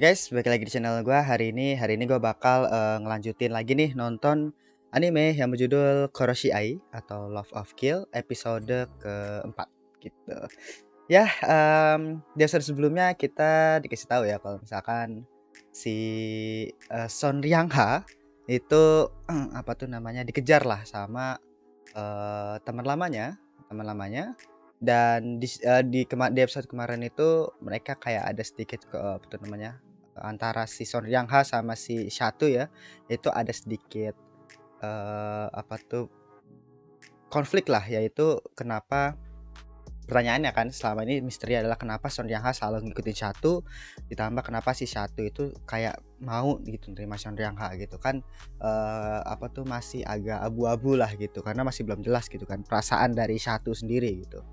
guys, balik lagi di channel gue hari ini. Hari ini gue bakal uh, ngelanjutin lagi nih nonton anime yang berjudul Koroshi Ai atau Love of Kill episode keempat gitu. Ya, um, di episode sebelumnya kita dikasih tahu ya kalau misalkan si uh, Son Ryangha itu uh, apa tuh namanya dikejar lah sama uh, teman lamanya, teman lamanya dan di uh, di, kema di episode kemarin itu mereka kayak ada sedikit ke uh, apa namanya antara si Son Yang Ha sama si Shatu ya itu ada sedikit uh, apa tuh konflik lah yaitu kenapa pertanyaannya kan selama ini misteri adalah kenapa Son Yang Ha selalu ngikutin Shatu ditambah kenapa si Shatu itu kayak mau gitu nerima Son Yang Ha gitu kan uh, apa tuh masih agak abu-abu lah gitu karena masih belum jelas gitu kan perasaan dari Shatu sendiri gitu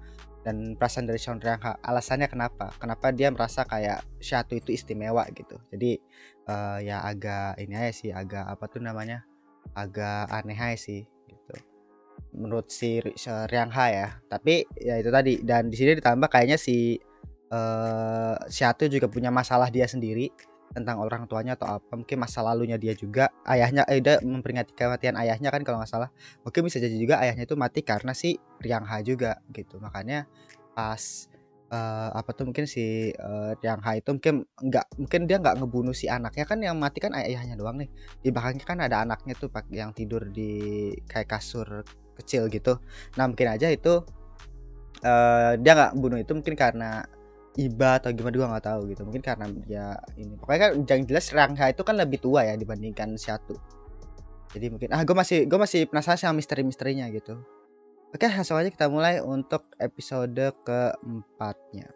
dan perasaan dari Sean Rangha alasannya kenapa kenapa dia merasa kayak satu itu istimewa gitu jadi uh, ya agak ini aja sih agak apa tuh namanya agak aneh aja sih gitu menurut si Rangha ya tapi ya itu tadi dan di sini ditambah kayaknya si uh, eh, Shatu juga punya masalah dia sendiri tentang orang tuanya atau apa mungkin masa lalunya dia juga ayahnya eh dia memperingati kematian ayahnya kan kalau nggak salah mungkin bisa jadi juga ayahnya itu mati karena si Riangha juga gitu makanya pas uh, apa tuh mungkin si uh, eh, Riangha itu mungkin nggak mungkin dia nggak ngebunuh si anaknya kan yang mati kan ayahnya doang nih di belakangnya kan ada anaknya tuh yang tidur di kayak kasur kecil gitu nah mungkin aja itu uh, dia nggak bunuh itu mungkin karena IBA atau gimana juga nggak tahu gitu mungkin karena ya ini pokoknya kan yang jelas Rangha itu kan lebih tua ya dibandingkan satu jadi mungkin ah gue masih gue masih penasaran sama misteri-misterinya gitu oke langsung aja kita mulai untuk episode keempatnya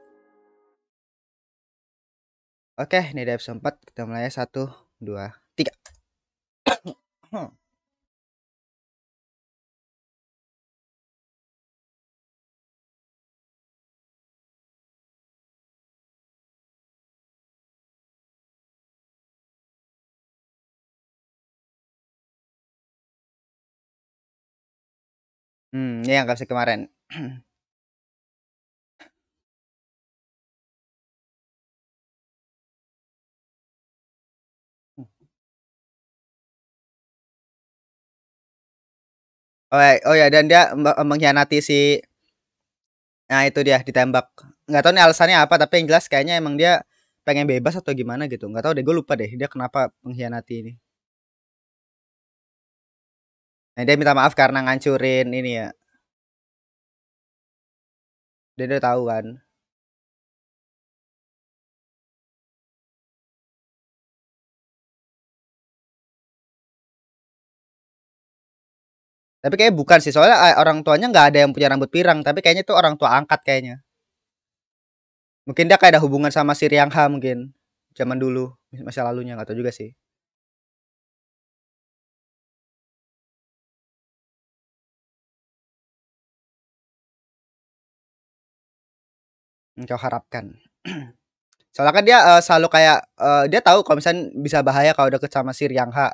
oke ini episode 4 kita mulai satu dua tiga Hmm, iya yang kasih kemarin. Oh ya oh ya dan dia eh, mengkhianati si nah itu dia ditembak. Nggak tahu nih alasannya apa, tapi yang jelas kayaknya emang dia pengen bebas atau gimana gitu, nggak tahu deh, gue lupa deh dia kenapa mengkhianati ini. Nah, dia minta maaf karena ngancurin ini ya. Dia udah tahu kan. Tapi kayaknya bukan sih, soalnya eh, orang tuanya nggak ada yang punya rambut pirang, tapi kayaknya itu orang tua angkat kayaknya. Mungkin dia kayak ada hubungan sama si Riangha mungkin, zaman dulu, masa lalunya nggak tau juga sih. engkau harapkan. Soalnya kan dia uh, selalu kayak uh, dia tahu kalau misalnya bisa bahaya kalau deket sama si Riang Ha.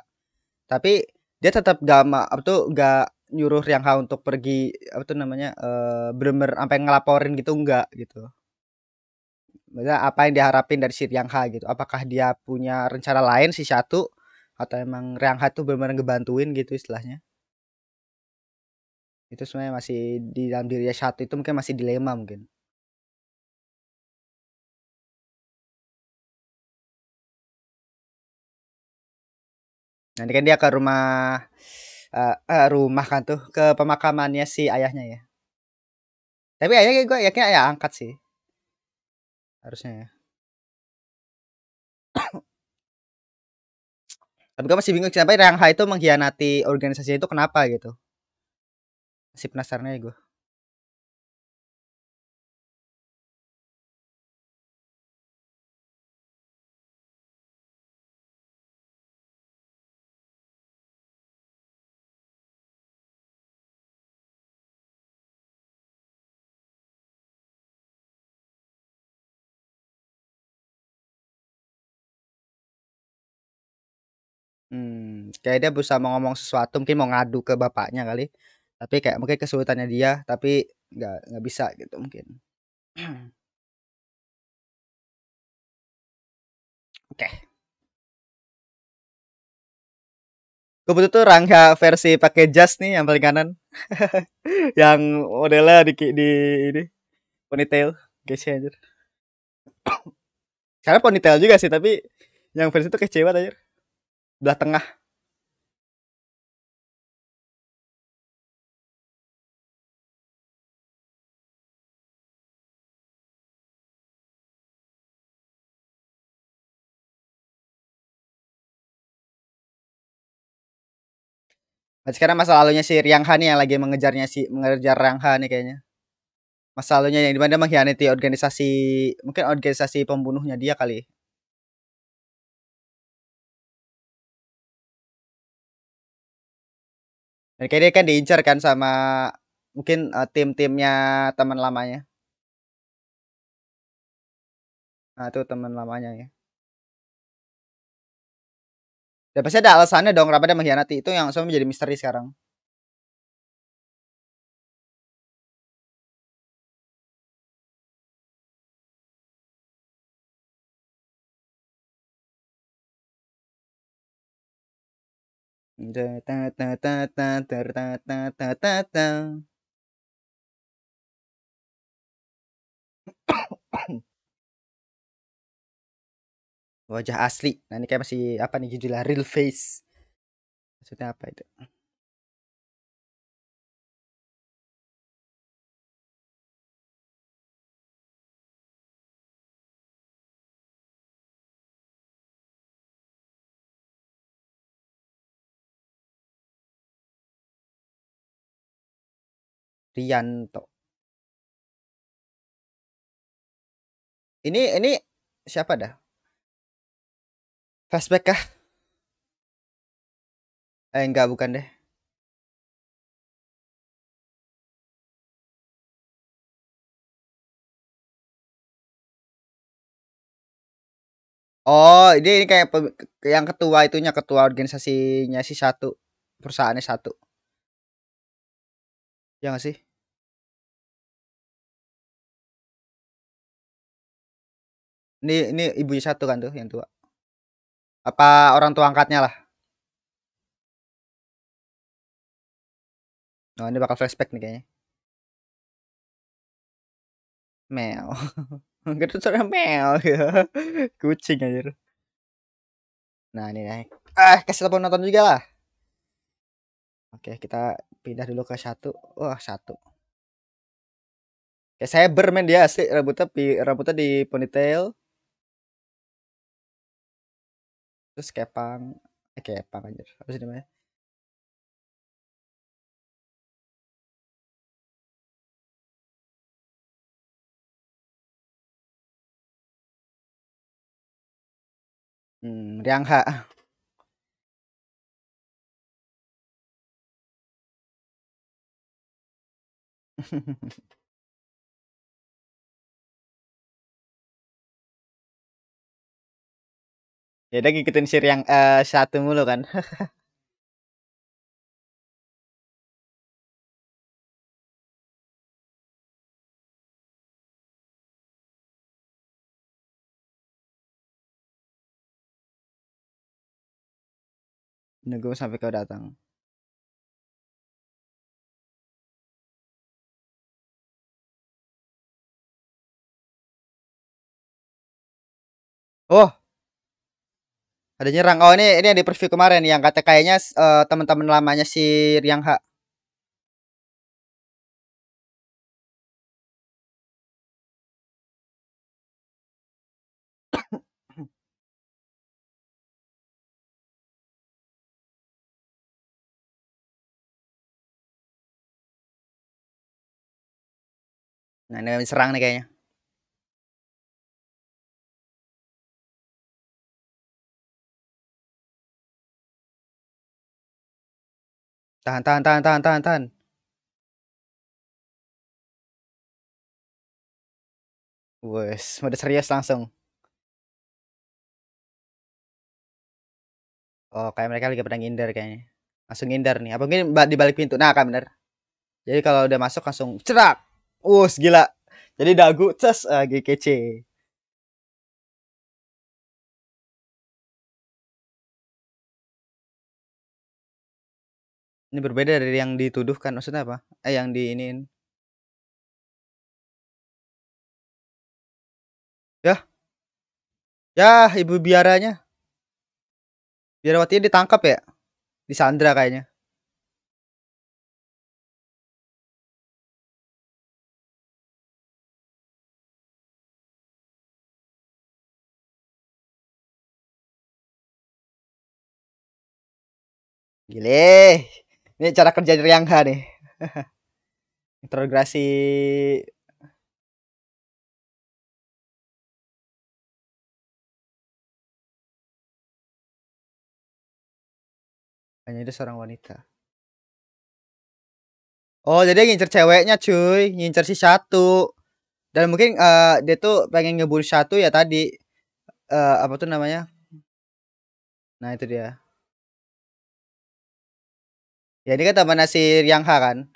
Tapi dia tetap gak apa tuh gak nyuruh Riang Ha untuk pergi apa tuh namanya uh, eh, bener sampai ngelaporin gitu enggak gitu. Maksudnya apa yang diharapin dari si Riang Ha gitu. Apakah dia punya rencana lain si satu atau emang Riang Ha tuh bener-bener ngebantuin gitu istilahnya. Itu sebenarnya masih di dalam dirinya satu itu mungkin masih dilema mungkin. nanti kan dia ke rumah uh, uh, rumah kan tuh ke pemakamannya si ayahnya ya tapi ayahnya gue yakin ayah angkat sih harusnya ya tapi gue masih bingung kenapa Rang itu mengkhianati organisasi itu kenapa gitu masih penasaran ya gue kayak dia berusaha mau ngomong sesuatu mungkin mau ngadu ke bapaknya kali tapi kayak mungkin kesulitannya dia tapi nggak nggak bisa gitu mungkin oke okay. Kebetulan tuh rangka versi pakai jas nih yang paling kanan. yang modelnya di, di ini ponytail. Guys anjir. karena ponytail juga sih tapi yang versi itu kecewa aja. Belah tengah. sekarang masa lalunya si Riangha nih yang lagi mengejarnya si mengejar Riangha nih kayaknya masa lalunya yang dimana mengkhianati organisasi mungkin organisasi pembunuhnya dia kali dan kayaknya dia kan diincar kan sama mungkin uh, tim-timnya teman lamanya nah itu teman lamanya ya dan ya, pasti ada alasannya dong kenapa dia mengkhianati itu yang semua menjadi misteri sekarang. wajah asli nah ini kayak masih apa nih judulnya real face maksudnya apa itu Rianto. Ini ini siapa dah? Fastback kah? Eh enggak bukan deh. Oh, ini ini kayak yang ketua itunya ketua organisasinya si satu perusahaannya satu. Ya gak sih? Ini ini ibunya satu kan tuh yang tua apa orang tua angkatnya lah Oh ini bakal flashback nih kayaknya Mel Gitu suara mel Kucing aja Nah ini naik Ah kasih telepon nonton juga lah Oke kita pindah dulu ke satu Wah satu Kayak saya bermain dia asli rambutnya, rambutnya di ponytail terus kepang eh kepang aja apa sih namanya Hmm, Riangha. Ya udah ngikutin sir yang uh, satu mulu kan. Nunggu sampai kau datang. Oh, ada nyerang. Oh ini ini yang di preview kemarin yang kata kayaknya uh, teman-teman lamanya si Riang H. Nah, ini serang nih kayaknya. Tahan, tahan, tahan, tahan, tahan, tahan. Wes, mode serius langsung. Oh, kayak mereka lagi pedang ngindar kayaknya. Langsung ngindar nih. Apa mungkin di balik pintu? Nah, kan bener. Jadi kalau udah masuk langsung cerak. Wus, gila. Jadi dagu, ces, lagi kece. Ini berbeda dari yang dituduhkan, maksudnya apa? Eh, yang di ini? Ya, ya, ibu biaranya. Biarawatinya ditangkap ya? di Sandra kayaknya. Gile. Ini cara kerja dari Yangha nih. integrasi Hanya itu seorang wanita. Oh, jadi ngincer ceweknya cuy, ngincer si satu. Dan mungkin uh, dia tuh pengen ngebul satu ya tadi. Uh, apa tuh namanya? Nah, itu dia. Ya ini kan taman si yang Ha kan.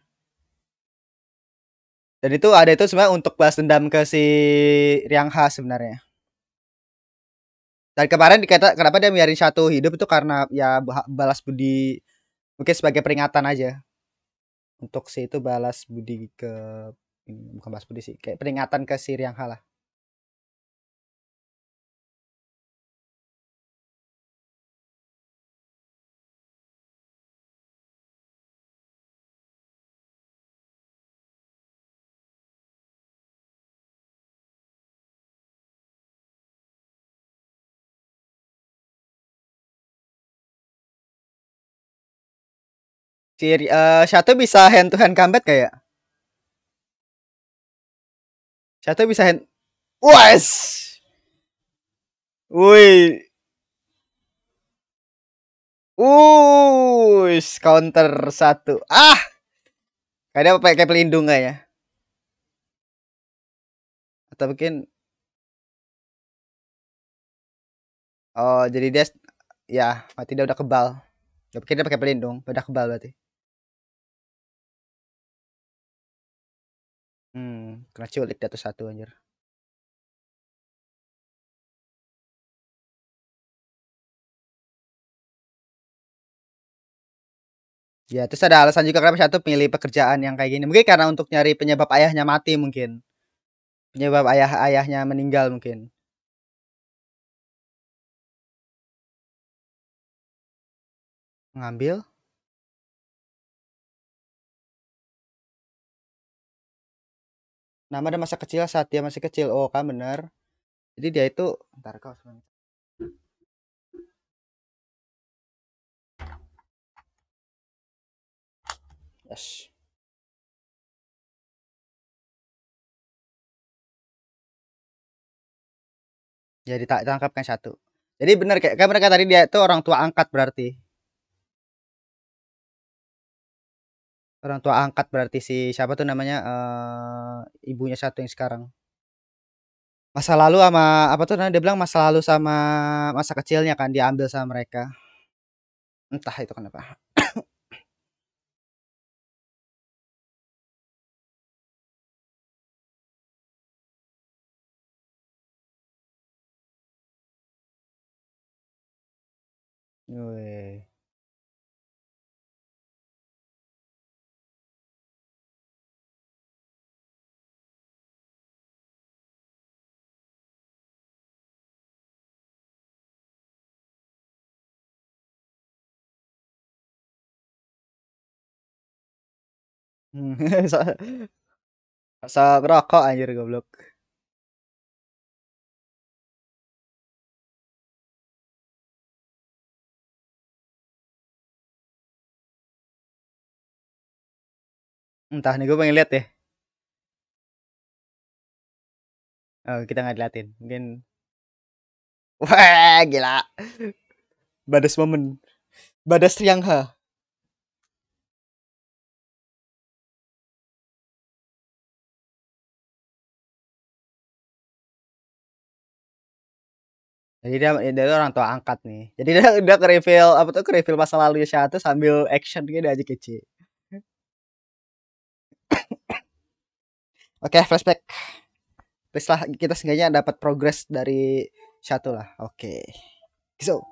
Dan itu ada itu sebenarnya untuk balas dendam ke si Riang Ha sebenarnya. Dan kemarin dikata kenapa dia biarin satu hidup itu karena ya balas budi mungkin sebagai peringatan aja. Untuk si itu balas budi ke bukan balas budi sih, kayak peringatan ke si Riang Ha lah. Siri uh, eh, satu bisa hand to hand combat kayak ya? satu bisa hand wes woi Wush, counter satu. Ah, kayaknya apa pakai pelindung gak ya? Atau mungkin Oh, jadi dia ya, mati dia udah kebal. Ya, mungkin dia pakai pelindung, udah kebal berarti. kena culik di atas satu anjir Ya, terus ada alasan juga kenapa satu pilih pekerjaan yang kayak gini. Mungkin karena untuk nyari penyebab ayahnya mati mungkin. Penyebab ayah ayahnya meninggal mungkin. Ngambil. nama dan masa kecil saat dia masih kecil oh kan bener jadi dia itu ntar kau sebentar yes jadi tak tangkapkan satu jadi benar kayak kan mereka tadi dia itu orang tua angkat berarti Orang tua angkat berarti si siapa tuh namanya, uh, ibunya satu yang sekarang. Masa lalu sama apa tuh dia bilang masa lalu sama masa kecilnya kan diambil sama mereka. Entah itu kenapa. Weh. Hmm, sa sa ngerokok anjir goblok. Entah nih gue pengen lihat deh. Oh, kita nggak liatin, Mungkin Wah, gila. Badas momen. Badas Riang Ha. Jadi dia, ya, dia orang tua angkat nih. Jadi dia udah ke reveal apa tuh ke reveal masa lalu ya tuh sambil action gitu aja kecil. Oke, okay, flashback. Please lah kita seenggaknya dapat progress dari satu lah. Oke. Okay. So.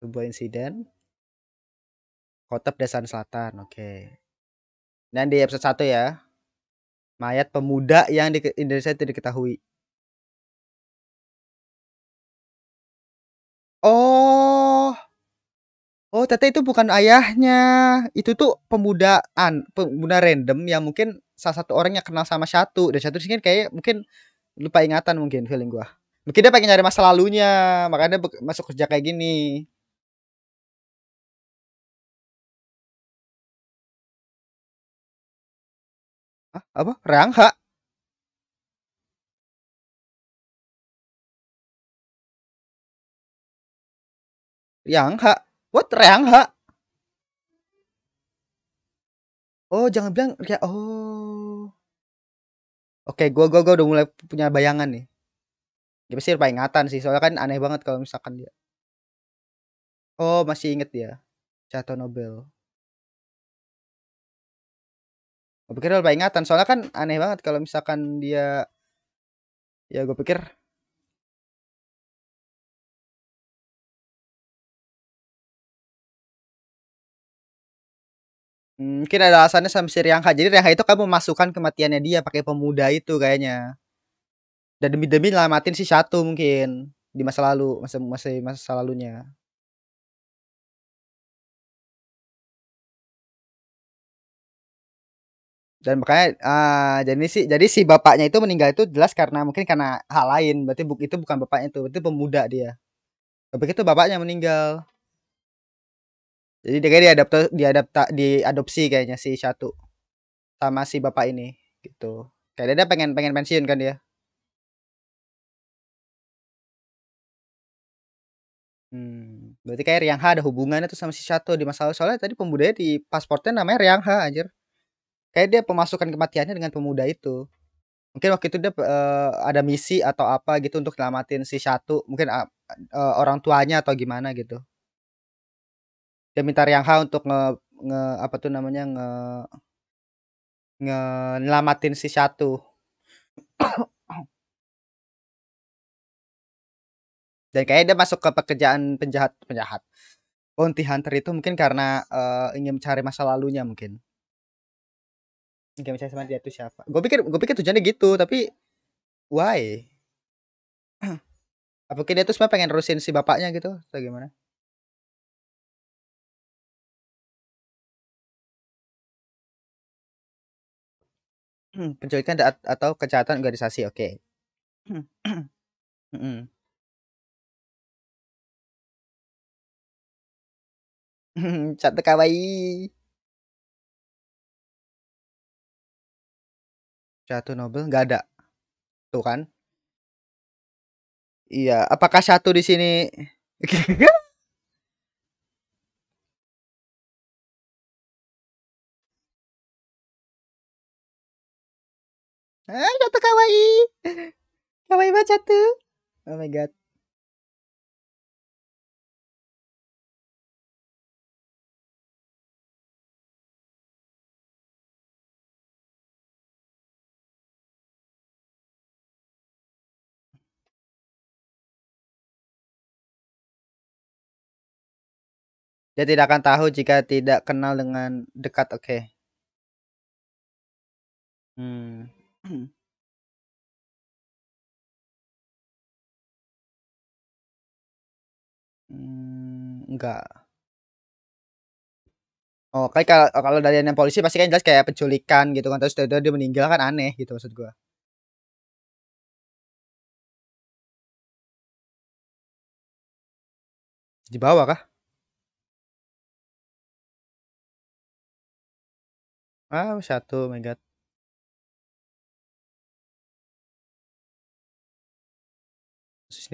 Sebuah insiden. Kota pedesaan selatan. Oke. Okay. Dan di episode 1 ya. Mayat pemuda yang di Indonesia tidak diketahui. oh Tete itu bukan ayahnya itu tuh pemudaan pemuda random yang mungkin salah satu orang yang kenal sama satu dan satu disini kan kayak mungkin lupa ingatan mungkin feeling gua mungkin dia pengen nyari masa lalunya makanya masuk kerja kayak gini Hah? apa Rangha Yang Hak What Reang Ha? Oh, jangan bilang ya oh. Oke, okay, gua gua gua udah mulai punya bayangan nih. Gak pasti lupa ingatan sih, soalnya kan aneh banget kalau misalkan dia. Oh, masih inget ya. Chateau Nobel. Gue pikir lupa ingatan, soalnya kan aneh banget kalau misalkan dia ya gue pikir Hmm, mungkin ada alasannya sama si Riangha Jadi Riangha itu kamu masukkan kematiannya dia pakai pemuda itu kayaknya. Dan demi-demi nyelamatin si satu mungkin, di masa lalu, masa masa masa lalunya. Dan makanya, uh, jadi si jadi si bapaknya itu meninggal itu jelas karena mungkin karena hal lain, berarti buk itu bukan bapaknya itu, itu pemuda dia. Tapi itu bapaknya meninggal. Jadi dia kayak diadapta diadapta diadopsi kayaknya si satu sama si bapak ini gitu. Kayak dia pengen pengen pensiun kan dia. Hmm, berarti kayak Riangha ada hubungannya tuh sama si satu di masalah soalnya tadi pemuda di pasportnya namanya Riangha anjir. Kayak dia pemasukan kematiannya dengan pemuda itu. Mungkin waktu itu dia uh, ada misi atau apa gitu untuk selamatin si satu, mungkin uh, uh, orang tuanya atau gimana gitu dia minta Yang Ha untuk nge, nge apa tuh namanya nge ngelamatin si satu dan kayaknya dia masuk ke pekerjaan penjahat penjahat bounty oh, hunter itu mungkin karena uh, ingin mencari masa lalunya mungkin ingin misalnya sama dia tuh siapa gue pikir gue pikir tujuannya gitu tapi why apa dia tuh sebenarnya pengen rusin si bapaknya gitu atau gimana Hmm. Penculikan atau kejahatan organisasi, oke. okay. satu kawaii. Satu Nobel nggak ada. Tuh kan. Iya, apakah satu di sini Eh, kawaii, kawaii Oh my god. Dia tidak akan tahu jika tidak kenal dengan dekat. Oke. Okay. Hmm. Hmm. Hmm, enggak. Oh, kayak kalau oh, kalau dari yang polisi pasti kan jelas kayak penculikan gitu kan, terus tiba dia meninggal kan aneh gitu maksud gua. bawah kah? ah satu oh my God.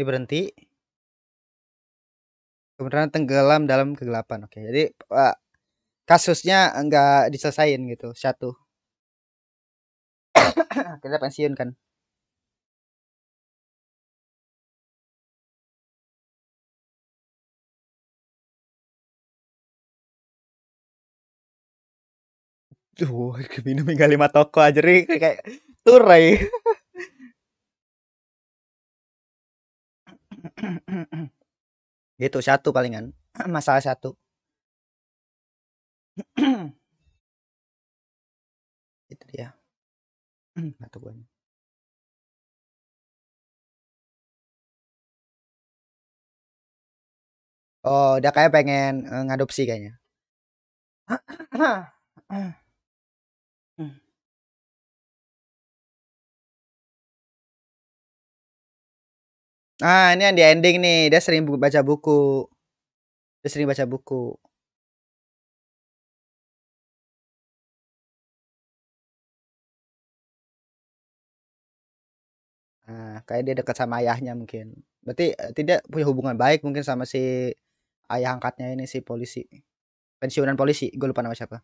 ini berhenti kemudian tenggelam dalam kegelapan oke jadi uh, kasusnya enggak diselesain gitu satu kita pensiun kan Duh, minum hingga lima toko aja kayak turai. gitu satu palingan masalah satu itu dia hmm. satu gue Oh, udah kayak pengen eh, ngadopsi kayaknya. Ah, ini yang di ending nih. Dia sering baca buku. Dia sering baca buku. Nah, kayak dia dekat sama ayahnya mungkin. Berarti eh, tidak punya hubungan baik mungkin sama si ayah angkatnya ini si polisi. Pensiunan polisi, gue lupa nama siapa.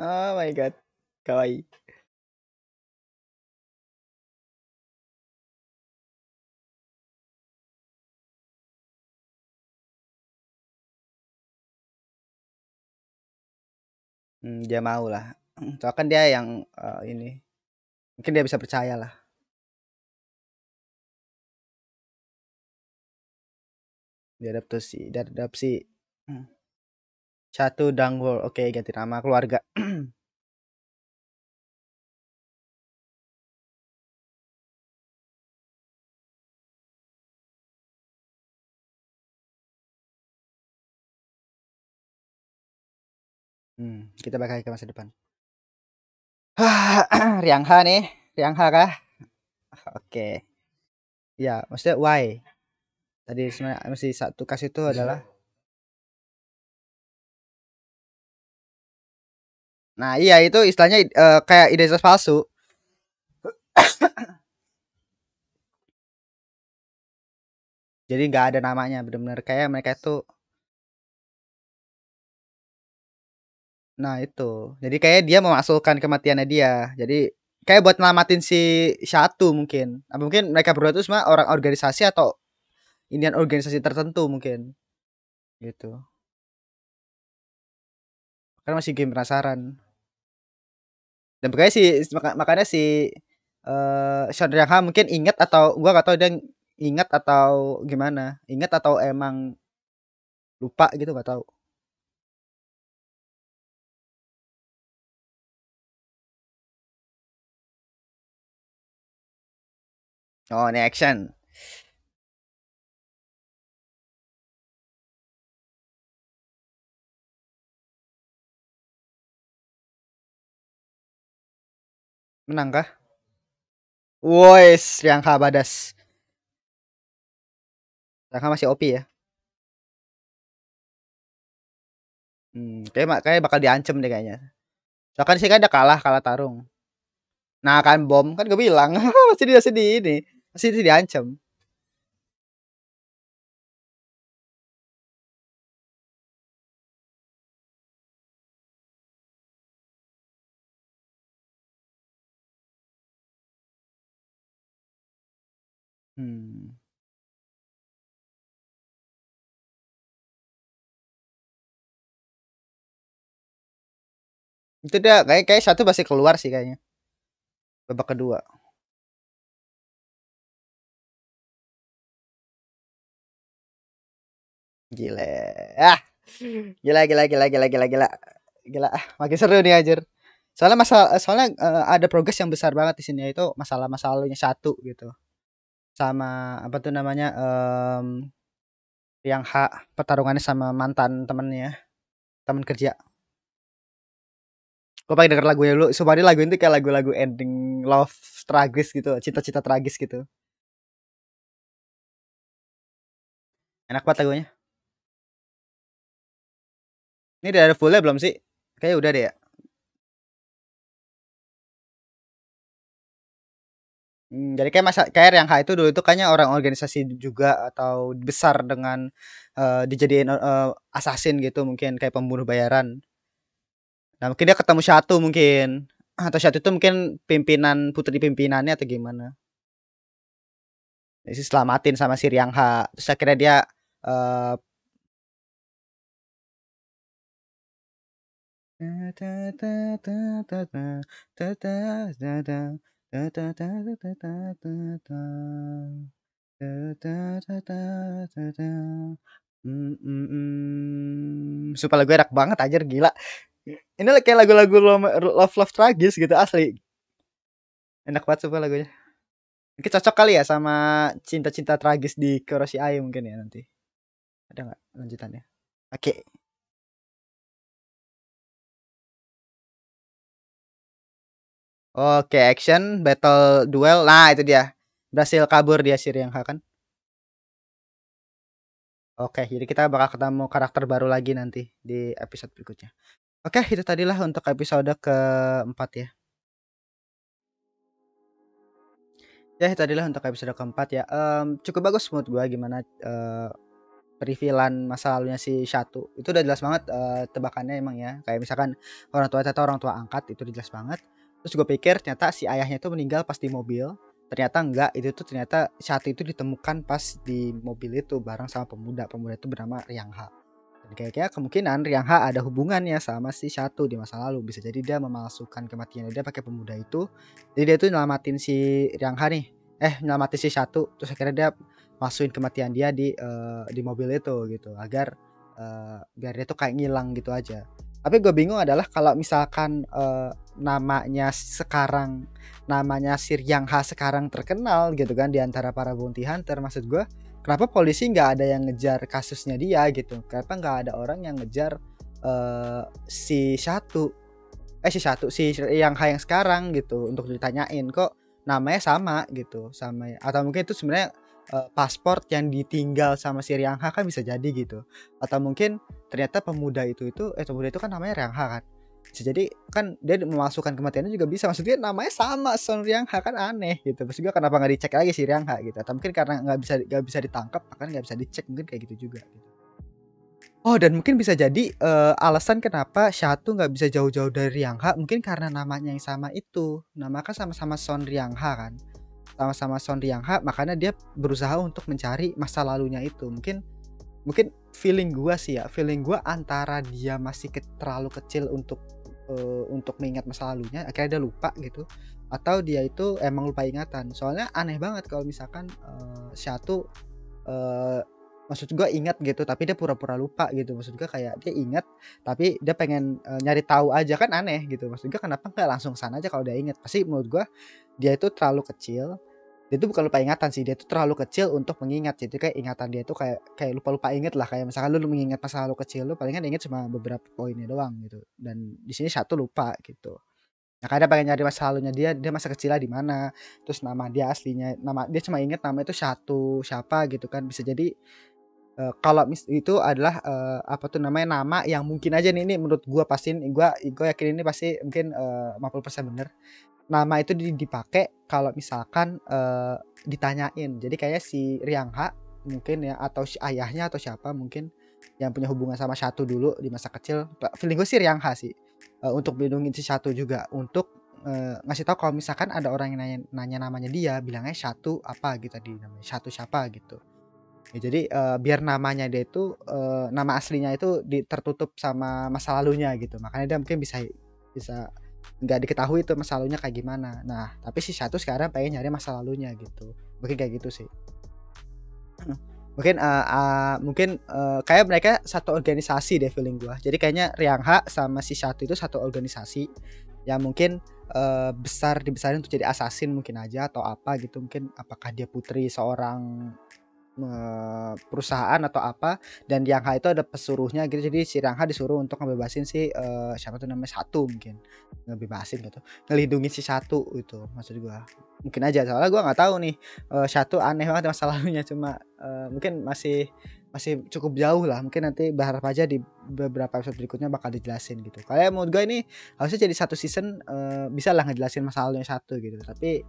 Oh my god. Kawaii. Hmm, dia lah. Hmm, Soalnya kan dia yang, uh, ini, mungkin dia bisa percaya lah. Diadaptasi diadaptasi. Hmm. Satu Dunwall. Oke, okay, ganti nama keluarga. Hmm, kita bakal ke masa depan. ha nih, Riangha kah? Oke. Okay. Ya, maksudnya why? Tadi sebenarnya masih satu kasih itu iya. adalah Nah, iya itu istilahnya uh, kayak identitas palsu. Jadi nggak ada namanya, benar-benar kayak mereka itu. Nah, itu. Jadi kayak dia memasukkan kematiannya dia. Jadi kayak buat ngelamatin si satu mungkin. Apa mungkin mereka berdua itu semua orang organisasi atau Indian organisasi tertentu mungkin. Gitu. Karena masih game penasaran. Dan makanya si makanya si uh, Sean mungkin inget atau gua gak tahu dia inget atau gimana. Inget atau emang lupa gitu gak tahu. Oh, ini action. Menang kah? Woi, Sriangka badas. Karena masih OP ya. Hmm, kayaknya kayak bakal diancem deh kayaknya. Soalnya kan sih kan ada kalah kalah tarung. Nah, kan bom kan gue bilang masih di masih ini. Masih di, diancem. Hmm. Itu dia kayak kayak satu pasti keluar sih kayaknya. Babak kedua. gila Ah. Gila gila gila gila gila gila. Gila ah, makin seru nih anjir. Soalnya masalah soalnya uh, ada progres yang besar banget di sini yaitu masalah-masalahnya satu gitu sama apa tuh namanya um, yang hak pertarungannya sama mantan temennya teman kerja gue pake denger lagunya dulu sumpah lagu itu kayak lagu-lagu ending love tragis gitu cita-cita tragis gitu enak banget lagunya ini udah ada fullnya belum sih kayak udah deh ya Hmm, jadi kayak masa KR yang H itu dulu itu kayaknya orang organisasi juga atau besar dengan uh, dijadiin uh, assassin gitu mungkin kayak pembunuh bayaran. Nah mungkin dia ketemu satu mungkin atau satu itu mungkin pimpinan putri pimpinannya atau gimana. Jadi selamatin sama si Riang H. Terus akhirnya dia uh, eh, ta ta ta ta ta ta ta ta Mhm, lagu enak banget anjir gila. Ini kayak lagu-lagu love-love tragis gitu asli. Enak banget sumpah lagunya. Mungkin cocok kali ya sama cinta-cinta tragis di Kuroshii Ai mungkin ya nanti. Ada nggak lanjutannya? Oke. Oke, action, battle, duel. Nah, itu dia. Berhasil kabur dia si Riangha kan. Oke, jadi kita bakal ketemu karakter baru lagi nanti di episode berikutnya. Oke, itu tadilah untuk episode keempat ya. Ya, itu tadilah untuk episode keempat ya. Um, cukup bagus menurut gue gimana uh, eh, perifilan masa lalunya si Satu itu udah jelas banget uh, tebakannya emang ya kayak misalkan orang tua tata orang tua angkat itu udah jelas banget terus gue pikir ternyata si ayahnya itu meninggal pas di mobil ternyata enggak itu tuh ternyata saat itu ditemukan pas di mobil itu bareng sama pemuda pemuda itu bernama Riang Ha dan kayaknya kemungkinan Riang Ha ada hubungannya sama si satu di masa lalu bisa jadi dia memalsukan kematian dia pakai pemuda itu jadi dia tuh nyelamatin si Riang Ha nih eh nyelamatin si satu terus akhirnya dia masukin kematian dia di uh, di mobil itu gitu agar uh, biar dia tuh kayak ngilang gitu aja tapi gue bingung adalah kalau misalkan uh, namanya sekarang namanya Sir Yang Ha sekarang terkenal gitu kan di antara para bounty hunter maksud gue kenapa polisi nggak ada yang ngejar kasusnya dia gitu kenapa nggak ada orang yang ngejar uh, si satu eh si satu eh, si Yang Ha yang sekarang gitu untuk ditanyain kok namanya sama gitu sama ya. atau mungkin itu sebenarnya uh, eh, paspor yang ditinggal sama si Riangha kan bisa jadi gitu atau mungkin ternyata pemuda itu itu eh pemuda itu kan namanya Riangha kan bisa jadi kan dia memasukkan kematiannya juga bisa maksudnya namanya sama Son Riangha kan aneh gitu terus juga kenapa nggak dicek lagi si Riangha gitu atau mungkin karena nggak bisa nggak bisa ditangkap bahkan nggak bisa dicek mungkin kayak gitu juga gitu. Oh dan mungkin bisa jadi uh, alasan kenapa Shatu nggak bisa jauh-jauh dari Riangha mungkin karena namanya yang sama itu. Nama kan sama-sama Son Riangha kan sama-sama Son Ryang-ha makanya dia berusaha untuk mencari masa lalunya itu mungkin mungkin feeling gua sih ya feeling gua antara dia masih ke, terlalu kecil untuk uh, untuk mengingat masa lalunya akhirnya dia lupa gitu atau dia itu emang lupa ingatan soalnya aneh banget kalau misalkan uh, eh, satu uh, eh, maksud gue ingat gitu tapi dia pura-pura lupa gitu maksud gue kayak dia ingat tapi dia pengen uh, nyari tahu aja kan aneh gitu maksud gue kenapa nggak langsung sana aja kalau dia ingat pasti menurut gue dia itu terlalu kecil dia itu bukan lupa ingatan sih dia itu terlalu kecil untuk mengingat jadi kayak ingatan dia itu kayak kayak lupa lupa inget lah kayak misalkan lu mengingat masa lalu kecil lu palingan inget cuma beberapa poinnya doang gitu dan di sini satu lupa gitu nah kadang pengen nyari masa lalunya dia dia masa kecilnya di mana terus nama dia aslinya nama dia cuma inget nama itu satu siapa gitu kan bisa jadi Uh, kalau mis itu adalah uh, apa tuh namanya nama yang mungkin aja nih ini menurut gua pasti gua gua yakin ini pasti mungkin uh, 50% bener nama itu dipakai kalau misalkan uh, ditanyain. Jadi kayak si Riang Ha mungkin ya atau si ayahnya atau siapa mungkin yang punya hubungan sama satu dulu di masa kecil. Feeling gue sih Riang Ha sih uh, untuk melindungi si satu juga untuk uh, ngasih tahu kalau misalkan ada orang yang nanya, nanya namanya dia bilangnya satu apa gitu di namanya satu siapa gitu. Ya, jadi uh, biar namanya dia itu uh, nama aslinya itu tertutup sama masa lalunya gitu. Makanya dia mungkin bisa bisa nggak diketahui itu masa lalunya kayak gimana nah tapi si satu sekarang pengen nyari masa lalunya gitu mungkin kayak gitu sih mungkin uh, uh, mungkin uh, kayak mereka satu organisasi deh feeling gua jadi kayaknya Riang Riangha sama si satu itu satu organisasi yang mungkin uh, besar dibesarin untuk jadi assassin mungkin aja atau apa gitu mungkin apakah dia putri seorang perusahaan atau apa dan yang H itu ada pesuruhnya gitu jadi si rangha disuruh untuk ngebebasin si uh, siapa tuh namanya satu mungkin ngebebasin gitu ngelindungi si satu itu maksud gua mungkin aja soalnya gua nggak tahu nih uh, satu aneh banget masa lalunya cuma uh, mungkin masih masih cukup jauh lah mungkin nanti berharap aja di beberapa episode berikutnya bakal dijelasin gitu kayak menurut gue ini harusnya jadi satu season uh, bisa lah ngejelasin masalahnya satu gitu tapi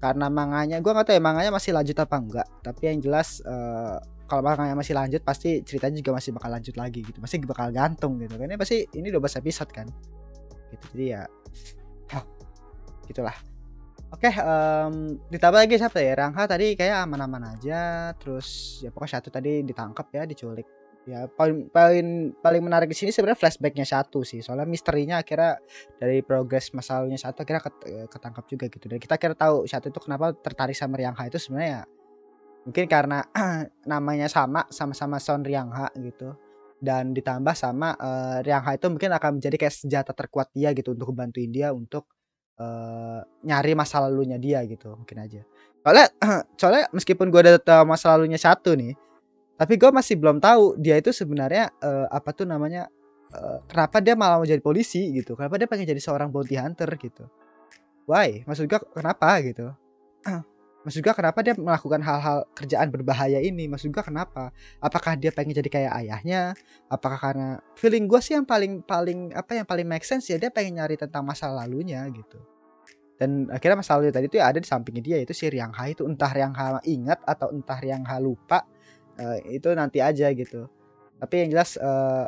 karena manganya gue nggak tahu ya manganya masih lanjut apa enggak tapi yang jelas uh, kalau manganya masih lanjut pasti ceritanya juga masih bakal lanjut lagi gitu masih bakal gantung gitu kan ini ya, pasti ini udah 12 episode kan gitu jadi ya huh, ya, gitulah Oke, okay, um, ditambah lagi siapa ya? Rangha tadi kayak aman-aman aja, terus ya pokoknya satu tadi ditangkap ya, diculik ya paling paling paling menarik di sini sebenarnya flashbacknya satu sih soalnya misterinya akhirnya dari progres masalahnya satu akhirnya eh, ketangkap juga gitu dan kita akhirnya tahu satu itu kenapa tertarik sama Riangha itu sebenarnya ya, mungkin karena namanya sama sama-sama Son Riangha gitu dan ditambah sama uh, eh, Riangha itu mungkin akan menjadi kayak senjata terkuat dia gitu untuk bantuin dia untuk uh, nyari masa lalunya dia gitu mungkin aja soalnya soalnya meskipun gue ada masa lalunya satu nih tapi gue masih belum tahu dia itu sebenarnya uh, apa tuh namanya uh, kenapa dia malah mau jadi polisi gitu kenapa dia pengen jadi seorang bounty hunter gitu why maksud gue kenapa gitu maksud gue kenapa dia melakukan hal-hal kerjaan berbahaya ini maksud gue kenapa apakah dia pengen jadi kayak ayahnya apakah karena feeling gue sih yang paling paling apa yang paling make sense ya dia pengen nyari tentang masa lalunya gitu dan akhirnya masa lalu tadi itu ya ada di sampingnya dia itu si Riang Ha itu entah Riang Ha ingat atau entah Riang Ha lupa uh, itu nanti aja gitu tapi yang jelas uh,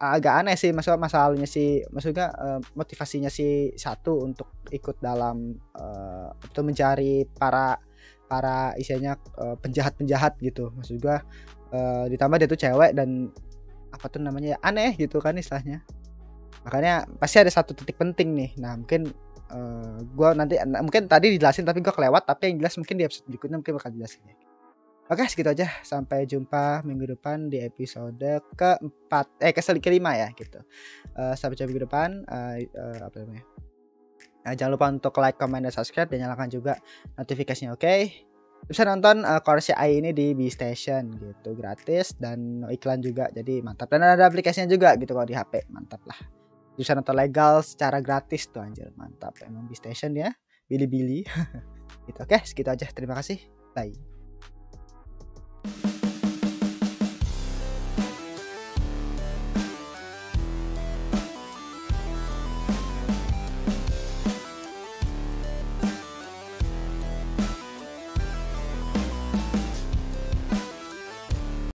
agak aneh sih maksudnya masalahnya si maksudnya uh, motivasinya si satu untuk ikut dalam uh, untuk mencari para para isinya uh, penjahat-penjahat gitu maksud gua uh, ditambah dia tuh cewek dan apa tuh namanya aneh gitu kan istilahnya makanya pasti ada satu titik penting nih nah mungkin uh, gua nanti mungkin tadi dijelasin tapi gua kelewat tapi yang jelas mungkin di episode berikutnya mungkin bakal jelasin ya. Oke, segitu aja. Sampai jumpa minggu depan di episode keempat, eh ke kelima ya gitu. Uh, sampai jumpa minggu depan. Uh, uh, apa namanya? Nah, jangan lupa untuk like, comment, dan subscribe dan nyalakan juga notifikasinya. Oke. Okay? Bisa nonton uh, AI ini di B Station gitu, gratis dan no iklan juga. Jadi mantap. Dan ada aplikasinya juga gitu kalau di HP. Mantap lah. Bisa nonton legal secara gratis tuh anjir. Mantap. Emang B Station ya. bili-bili. gitu oke, okay, segitu aja. Terima kasih. Bye.